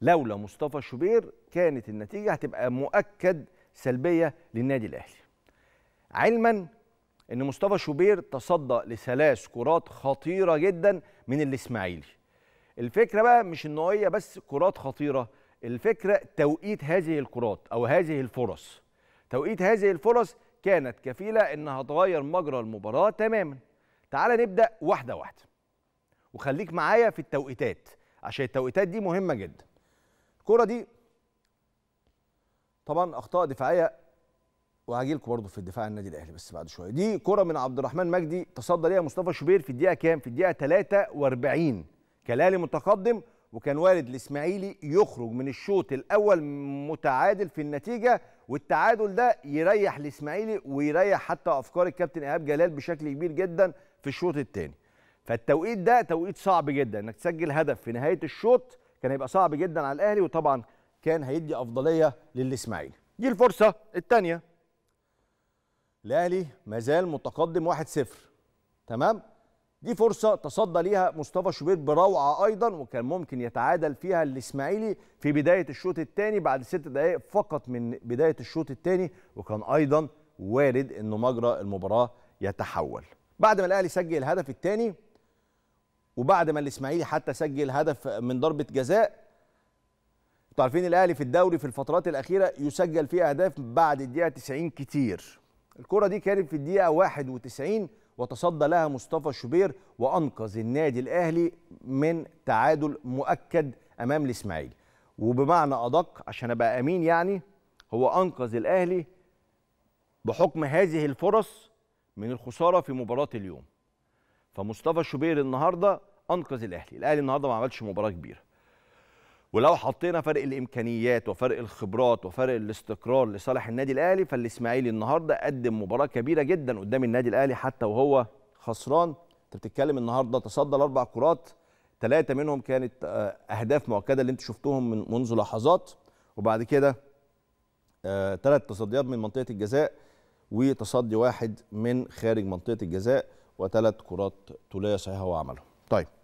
لولا مصطفى شوبير كانت النتيجه هتبقى مؤكد سلبيه للنادي الاهلي. علما ان مصطفى شوبير تصدى لثلاث كرات خطيره جدا من الاسماعيلي. الفكره بقى مش ان هي بس كرات خطيره، الفكره توقيت هذه الكرات او هذه الفرص. توقيت هذه الفرص كانت كفيله انها تغير مجرى المباراه تماما. تعال نبدا واحده واحده. وخليك معايا في التوقيتات عشان التوقيتات دي مهمه جدا. الكوره دي طبعا اخطاء دفاعيه وهجي لكم برضه في الدفاع النادي الاهلي بس بعد شويه دي كره من عبد الرحمن مجدي تصدى ليها مصطفى شوبير في الدقيقه كام في الدقيقه 43 كلالي متقدم وكان والد الاسماعيلي يخرج من الشوط الاول متعادل في النتيجه والتعادل ده يريح الاسماعيلي ويريح حتى افكار الكابتن ايهاب جلال بشكل كبير جدا في الشوط الثاني فالتوقيت ده توقيت صعب جدا انك تسجل هدف في نهايه الشوط كان هيبقى صعب جدا على الاهلي وطبعا كان هيدي افضليه للاسماعيلي دي الفرصه الثانيه الاهلي مازال متقدم 1-0 تمام دي فرصه تصدى ليها مصطفى شوبير بروعه ايضا وكان ممكن يتعادل فيها الاسماعيلي في بدايه الشوط الثاني بعد ست دقائق فقط من بدايه الشوط الثاني وكان ايضا وارد انه مجرى المباراه يتحول بعد ما الاهلي سجل الهدف الثاني وبعد ما الاسماعيلي حتى سجل هدف من ضربه جزاء انتوا عارفين الاهلي في الدوري في الفترات الاخيره يسجل فيه اهداف بعد الدقيقه 90 كتير الكره دي كانت في الدقيقه 91 وتصدى لها مصطفى شوبير وانقذ النادي الاهلي من تعادل مؤكد امام الاسماعيلي وبمعنى ادق عشان ابقى امين يعني هو انقذ الاهلي بحكم هذه الفرص من الخساره في مباراه اليوم فمصطفى شوبير النهارده انقذ الاهلي الاهلي النهارده ما عملش مباراه كبيره ولو حطينا فرق الامكانيات وفرق الخبرات وفرق الاستقرار لصالح النادي الاهلي فالاسماعيلي النهارده قدم مباراه كبيره جدا قدام النادي الاهلي حتى وهو خسران انت بتتكلم النهارده تصدى لاربع كرات ثلاثه منهم كانت آه، اهداف مؤكده اللي انتم شفتوهم من منذ لحظات وبعد كده ثلاث آه، تصديات من منطقه الجزاء وتصدي واحد من خارج منطقه الجزاء وثلاث كرات طوليه صحيحه هو عملهم. طيب